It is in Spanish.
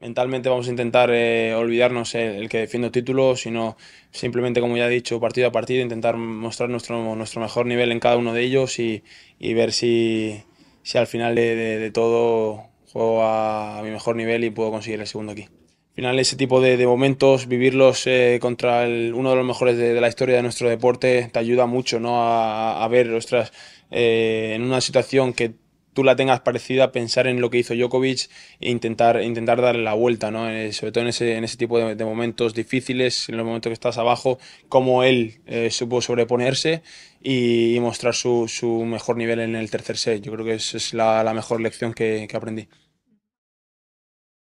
mentalmente vamos a intentar eh, olvidarnos el, que defiende títulos, sino simplemente, como ya he dicho, partido a partido, intentar mostrar nuestro, nuestro mejor nivel en cada uno de ellos y, ver si, si, al final de, todo juego a, mi mejor nivel y puedo conseguir el segundo aquí. Al final ese tipo de, momentos, vivirlos eh, contra uno de los mejores de, la historia de nuestro deporte, te ayuda mucho ¿no? a, ver, eh, en una situación que tú la tengas parecida, pensar en lo que hizo Djokovic e intentar, intentar darle la vuelta, ¿no? Eh, sobre todo en ese, en ese tipo de, momentos difíciles, en los momentos que estás abajo, cómo él eh, supo sobreponerse y, mostrar su, su, mejor nivel en el tercer set. Yo creo que esa es la, mejor lección que aprendí.